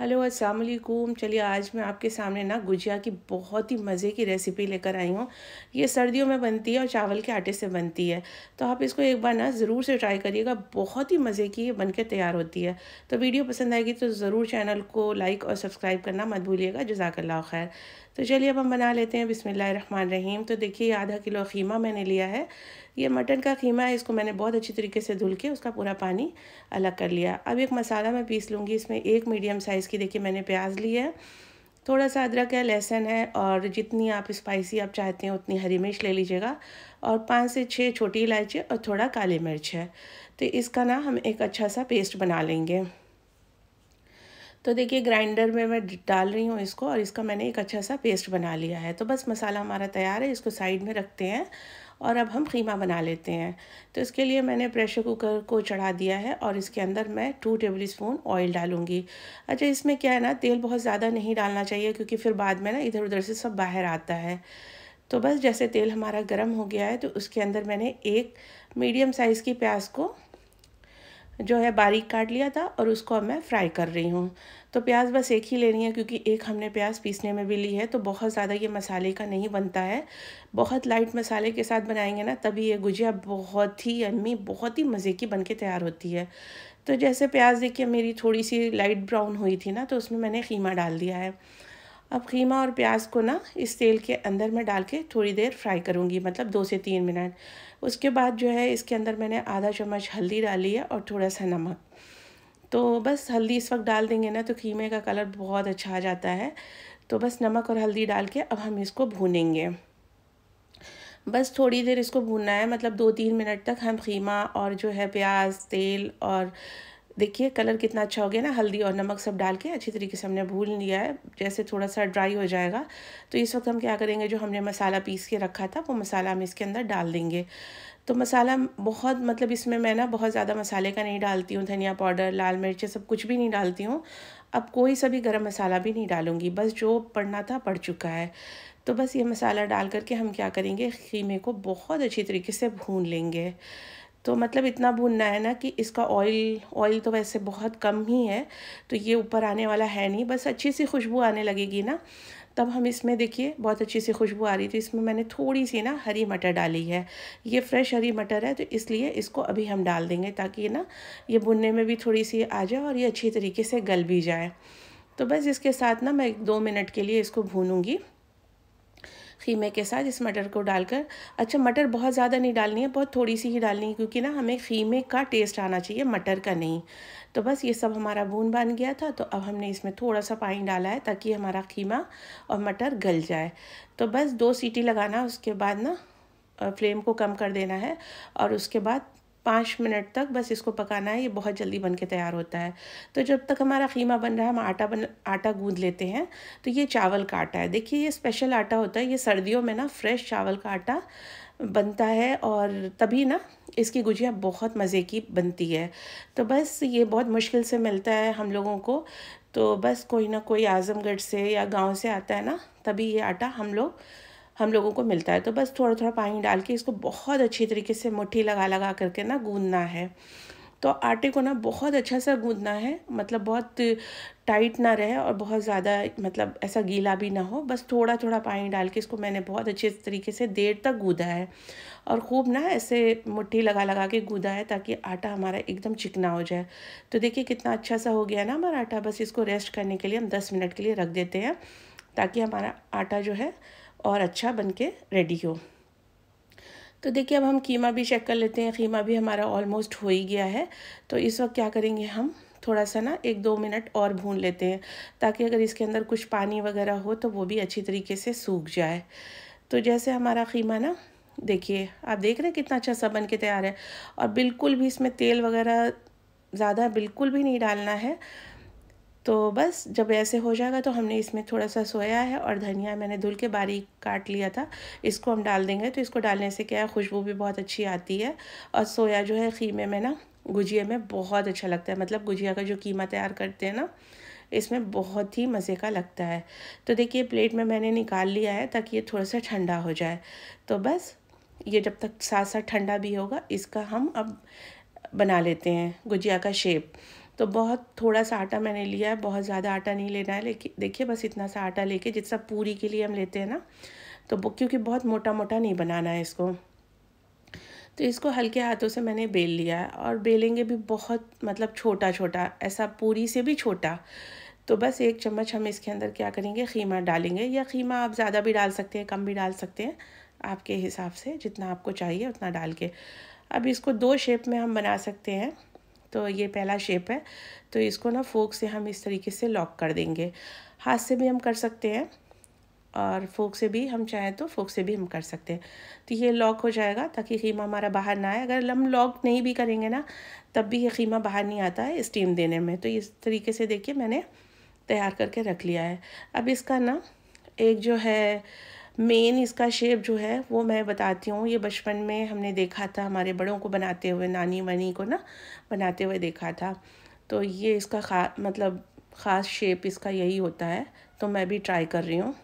hello अस्सलाम वालेकुम चलिए आज मैं आपके सामने ना गुजिया की बहुत ही मज़े की रेसिपी लेकर आई हूँ ये सर्दियों में बनती है और चावल के आटे से बनती है तो आप इसको एक बार ना ज़रूर से ट्राई करिएगा बहुत ही मज़े की ये बन के तैयार होती है तो वीडियो पसंद आएगी तो ज़रूर चैनल को लाइक और सब्सक्राइब करना मत भूलिएगा जजाकल्ला खैर तो चलिए अब हम बना लेते हैं बिसमिल्ल रहीम तो देखिए आधा किलो खीमा मैंने लिया है ये मटन का खीमा है इसको मैंने बहुत अच्छी तरीके से धुल के उसका पूरा पानी अलग कर लिया अब एक मसाला मैं पीस लूँगी इसमें एक मीडियम साइज़ की देखिए मैंने प्याज ली है थोड़ा सा अदरक है लहसन है और जितनी आप स्पाइसी आप चाहते हैं उतनी हरी मिर्च ले लीजिएगा और पाँच से छः छोटी इलायची और थोड़ा काली मिर्च है तो इसका ना हम एक अच्छा सा पेस्ट बना लेंगे तो देखिए ग्राइंडर में मैं डाल रही हूँ इसको और इसका मैंने एक अच्छा सा पेस्ट बना लिया है तो बस मसाला हमारा तैयार है इसको साइड में रखते हैं और अब हम खीमा बना लेते हैं तो इसके लिए मैंने प्रेशर कुकर को चढ़ा दिया है और इसके अंदर मैं टू टेबल स्पून ऑयल डालूँगी अच्छा इसमें क्या है ना तेल बहुत ज़्यादा नहीं डालना चाहिए क्योंकि फिर बाद में ना इधर उधर से सब बाहर आता है तो बस जैसे तेल हमारा गर्म हो गया है तो उसके अंदर मैंने एक मीडियम साइज़ की प्याज को जो है बारीक काट लिया था और उसको अब मैं फ्राई कर रही हूँ तो प्याज बस एक ही लेनी है क्योंकि एक हमने प्याज पीसने में भी ली है तो बहुत ज़्यादा ये मसाले का नहीं बनता है बहुत लाइट मसाले के साथ बनाएंगे ना तभी ये गुजिया बहुत ही अम्मी बहुत ही मज़े की बन के तैयार होती है तो जैसे प्याज देखिए मेरी थोड़ी सी लाइट ब्राउन हुई थी ना तो उसमें मैंने खीमा डाल दिया है अब कीमा और प्याज को ना इस तेल के अंदर मैं डाल के थोड़ी देर फ्राई करूँगी मतलब दो से तीन मिनट उसके बाद जो है इसके अंदर मैंने आधा चम्मच हल्दी डाली है और थोड़ा सा नमक तो बस हल्दी इस वक्त डाल देंगे ना तो कीमे का कलर बहुत अच्छा आ जाता है तो बस नमक और हल्दी डाल के अब हम इसको भूनेंगे बस थोड़ी देर इसको भूनना है मतलब दो तीन मिनट तक हम खीमा और जो है प्याज तेल और देखिए कलर कितना अच्छा हो गया ना हल्दी और नमक सब डाल के अच्छी तरीके से हमने भून लिया है जैसे थोड़ा सा ड्राई हो जाएगा तो इस वक्त हम क्या करेंगे जो हमने मसाला पीस के रखा था वो मसाला हम इसके अंदर डाल देंगे तो मसाला बहुत मतलब इसमें मैं ना बहुत ज़्यादा मसाले का नहीं डालती हूँ धनिया पाउडर लाल मिर्च सब कुछ भी नहीं डालती हूँ अब कोई सा भी गर्म मसाला भी नहीं डालूंगी बस जो पड़ना था पड़ चुका है तो बस ये मसाला डाल करके हम क्या करेंगे खीमे को बहुत अच्छी तरीके से भून लेंगे तो मतलब इतना भूनना है ना कि इसका ऑयल ऑयल तो वैसे बहुत कम ही है तो ये ऊपर आने वाला है नहीं बस अच्छी सी खुशबू आने लगेगी ना तब हम इसमें देखिए बहुत अच्छी सी खुशबू आ रही थी इसमें मैंने थोड़ी सी ना हरी मटर डाली है ये फ्रेश हरी मटर है तो इसलिए इसको अभी हम डाल देंगे ताकि ना ये भुनने में भी थोड़ी सी आ जाए और ये अच्छी तरीके से गल भी जाए तो बस इसके साथ ना मैं एक दो मिनट के लिए इसको भूनूँगी खीमे के साथ इस मटर को डालकर अच्छा मटर बहुत ज़्यादा नहीं डालनी है बहुत थोड़ी सी ही डालनी है क्योंकि ना हमें खीमे का टेस्ट आना चाहिए मटर का नहीं तो बस ये सब हमारा बून बन गया था तो अब हमने इसमें थोड़ा सा पानी डाला है ताकि हमारा खीमा और मटर गल जाए तो बस दो सीटी लगाना उसके बाद ना फ्लेम को कम कर देना है और उसके बाद पाँच मिनट तक बस इसको पकाना है ये बहुत जल्दी बन के तैयार होता है तो जब तक हमारा खीमा बन रहा है हम आटा बन आटा गूँध लेते हैं तो ये चावल का आटा है देखिए ये स्पेशल आटा होता है ये सर्दियों में ना फ्रेश चावल का आटा बनता है और तभी ना इसकी गुजिया बहुत मज़े की बनती है तो बस ये बहुत मुश्किल से मिलता है हम लोगों को तो बस कोई ना कोई आज़मगढ़ से या गांव से आता है ना तभी ये आटा हम लोग हम लोगों को मिलता है तो बस थोड़ा थोड़ा पानी डाल के इसको बहुत अच्छी तरीके से मुट्ठी लगा लगा करके ना गूंदना है तो आटे को ना बहुत अच्छा सा गूंदना है मतलब बहुत टाइट ना रहे और बहुत ज़्यादा मतलब ऐसा गीला भी ना हो बस थोड़ा थोड़ा पानी डाल के इसको मैंने बहुत अच्छे तरीके से देर तक गूदा है और खूब ना ऐसे मुट्ठी लगा लगा के गूदा है ताकि आटा हमारा एकदम चिकना हो जाए तो देखिए कितना अच्छा सा हो गया ना हमारा आटा बस इसको रेस्ट करने के लिए हम दस मिनट के लिए रख देते हैं ताकि हमारा आटा जो है और अच्छा बन के रेडी हो तो देखिए अब हम कीमा भी चेक कर लेते हैं कीमा भी हमारा ऑलमोस्ट हो ही गया है तो इस वक्त क्या करेंगे हम थोड़ा सा ना एक दो मिनट और भून लेते हैं ताकि अगर इसके अंदर कुछ पानी वगैरह हो तो वो भी अच्छी तरीके से सूख जाए तो जैसे हमारा कीमा ना देखिए आप देख रहे हैं कितना अच्छा सा बन के तैयार है और बिल्कुल भी इसमें तेल वगैरह ज़्यादा बिल्कुल भी नहीं डालना है तो बस जब ऐसे हो जाएगा तो हमने इसमें थोड़ा सा सोया है और धनिया मैंने धुल के बारीक काट लिया था इसको हम डाल देंगे तो इसको डालने से क्या है खुशबू भी बहुत अच्छी आती है और सोया जो है खीमे में ना गुजिया में बहुत अच्छा लगता है मतलब गुजिया का जो कीमा तैयार करते हैं ना इसमें बहुत ही मज़े का लगता है तो देखिए प्लेट में मैंने निकाल लिया है ताकि ये थोड़ा सा ठंडा हो जाए तो बस ये जब तक साथ साथ ठंडा भी होगा इसका हम अब बना लेते हैं गुजिया का शेप तो बहुत थोड़ा सा आटा मैंने लिया है बहुत ज़्यादा आटा नहीं लेना है लेकिन देखिए बस इतना सा आटा लेके जितना पूरी के लिए हम लेते हैं ना तो क्योंकि बहुत मोटा मोटा नहीं बनाना है इसको तो इसको हल्के हाथों से मैंने बेल लिया है और बेलेंगे भी बहुत मतलब छोटा छोटा ऐसा पूरी से भी छोटा तो बस एक चम्मच हम इसके अंदर क्या करेंगे खीमा डालेंगे या खीमा आप ज़्यादा भी डाल सकते हैं कम भी डाल सकते हैं आपके हिसाब से जितना आपको चाहिए उतना डाल के अब इसको दो शेप में हम बना सकते हैं तो ये पहला शेप है तो इसको ना फोक से हम इस तरीके से लॉक कर देंगे हाथ से भी हम कर सकते हैं और फोक से भी हम चाहें तो फोक से भी हम कर सकते हैं तो ये लॉक हो जाएगा ताकि खीमा हमारा बाहर ना आए अगर हम लॉक नहीं भी करेंगे ना तब भी ये खीमा बाहर नहीं आता है स्टीम देने में तो इस तरीके से देखिए मैंने तैयार करके रख लिया है अब इसका ना एक जो है मेन इसका शेप जो है वो मैं बताती हूँ ये बचपन में हमने देखा था हमारे बड़ों को बनाते हुए नानी वानी को ना बनाते हुए देखा था तो ये इसका खा मतलब ख़ास शेप इसका यही होता है तो मैं भी ट्राई कर रही हूँ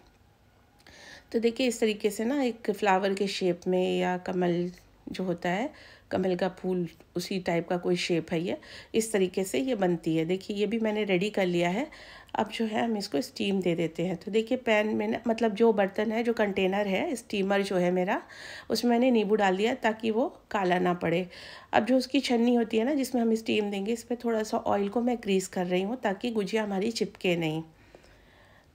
तो देखिए इस तरीके से ना एक फ्लावर के शेप में या कमल जो होता है कमल का फूल उसी टाइप का कोई शेप है ये इस तरीके से ये बनती है देखिए ये भी मैंने रेडी कर लिया है अब जो है हम इसको स्टीम दे देते हैं तो देखिए पैन में ना मतलब जो बर्तन है जो कंटेनर है स्टीमर जो है मेरा उसमें मैंने नींबू डाल दिया ताकि वो काला ना पड़े अब जो उसकी छन्नी होती है ना जिसमें हम स्टीम देंगे इस पर थोड़ा सा ऑयल को मैं ग्रीस कर रही हूँ ताकि गुजिया हमारी चिपके नहीं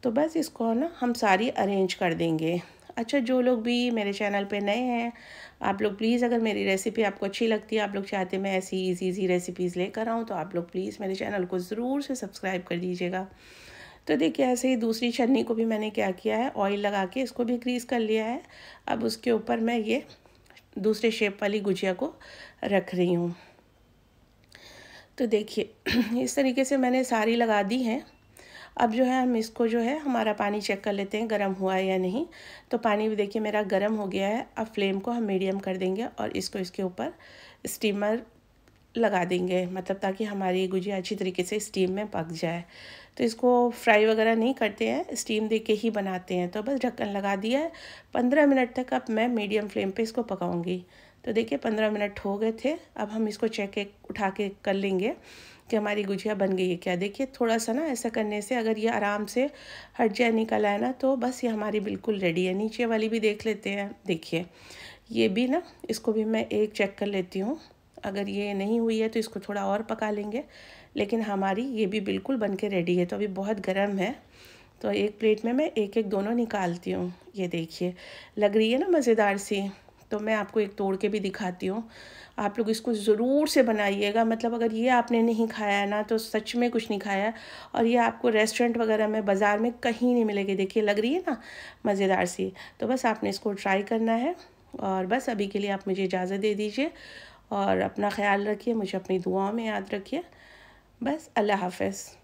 तो बस इसको ना हम सारी अरेंज कर देंगे अच्छा जो लोग भी मेरे चैनल पे नए हैं आप लोग प्लीज़ अगर मेरी रेसिपी आपको अच्छी लगती है आप लोग चाहते हैं मैं ऐसी इजी इजी रेसिपीज़ लेकर आऊँ तो आप लोग प्लीज़ मेरे चैनल को ज़रूर से सब्सक्राइब कर दीजिएगा तो देखिए ऐसे ही दूसरी छन्नी को भी मैंने क्या किया है ऑयल लगा के इसको भी ग्रीस कर लिया है अब उसके ऊपर मैं ये दूसरे शेप वाली गुजिया को रख रही हूँ तो देखिए इस तरीके से मैंने सारी लगा दी हैं अब जो है हम इसको जो है हमारा पानी चेक कर लेते हैं गर्म हुआ है या नहीं तो पानी भी देखिए मेरा गर्म हो गया है अब फ्लेम को हम मीडियम कर देंगे और इसको इसके ऊपर स्टीमर लगा देंगे मतलब ताकि हमारी गुजिया अच्छी तरीके से स्टीम में पक जाए तो इसको फ्राई वगैरह नहीं करते हैं स्टीम दे के ही बनाते हैं तो बस ढक्कन लगा दिया है पंद्रह मिनट तक अब मैं मीडियम फ्लेम पे इसको पकाऊंगी तो देखिए पंद्रह मिनट हो गए थे अब हम इसको चेक एक उठा के कर लेंगे कि हमारी गुजिया बन गई है क्या देखिए थोड़ा सा ना ऐसा करने से अगर ये आराम से हट जाए निकल आए ना तो बस ये हमारी बिल्कुल रेडी है नीचे वाली भी देख लेते हैं देखिए ये भी ना इसको भी मैं एक चेक कर लेती हूँ अगर ये नहीं हुई है तो इसको थोड़ा और पका लेंगे लेकिन हमारी ये भी बिल्कुल बन के रेडी है तो अभी बहुत गर्म है तो एक प्लेट में मैं एक एक दोनों निकालती हूँ ये देखिए लग रही है ना मज़ेदार सी तो मैं आपको एक तोड़ के भी दिखाती हूँ आप लोग इसको ज़रूर से बनाइएगा मतलब अगर ये आपने नहीं खाया है ना तो सच में कुछ नहीं खाया और ये आपको रेस्टोरेंट वगैरह में बाज़ार में कहीं नहीं मिलेगी देखिए लग रही है ना मज़ेदार सी तो बस आपने इसको ट्राई करना है और बस अभी के लिए आप मुझे इजाज़त दे दीजिए और अपना ख्याल रखिए मुझे अपनी दुआओं में याद रखिए बस अल्लाह हाफ़